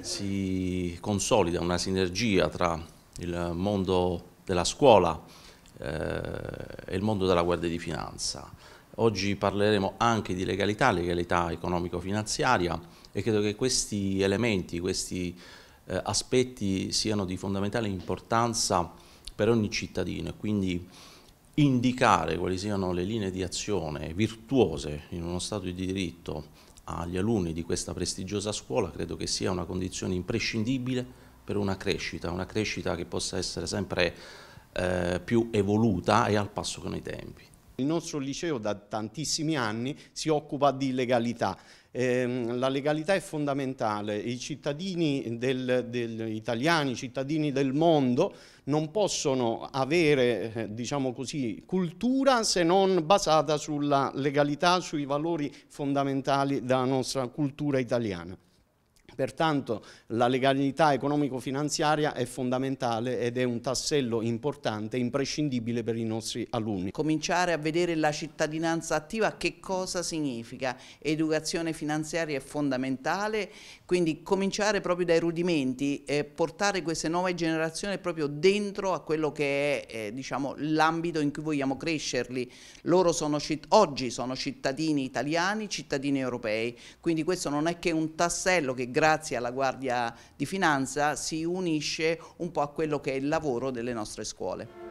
Si consolida una sinergia tra il mondo della scuola eh, e il mondo della Guardia di Finanza. Oggi parleremo anche di legalità, legalità economico-finanziaria e credo che questi elementi, questi eh, aspetti siano di fondamentale importanza per ogni cittadino e quindi indicare quali siano le linee di azione virtuose in uno Stato di diritto agli alunni di questa prestigiosa scuola credo che sia una condizione imprescindibile per una crescita, una crescita che possa essere sempre eh, più evoluta e al passo con i tempi. Il nostro liceo da tantissimi anni si occupa di legalità. Eh, la legalità è fondamentale, i cittadini del, del, italiani, i cittadini del mondo non possono avere eh, diciamo così, cultura se non basata sulla legalità, sui valori fondamentali della nostra cultura italiana. Pertanto la legalità economico-finanziaria è fondamentale ed è un tassello importante, imprescindibile per i nostri alunni. Cominciare a vedere la cittadinanza attiva che cosa significa? Educazione finanziaria è fondamentale, quindi cominciare proprio dai rudimenti, eh, portare queste nuove generazioni proprio dentro a quello che è eh, diciamo, l'ambito in cui vogliamo crescerli. Loro sono, oggi sono cittadini italiani, cittadini europei, quindi questo non è che un tassello che grazie alla Guardia di Finanza si unisce un po' a quello che è il lavoro delle nostre scuole.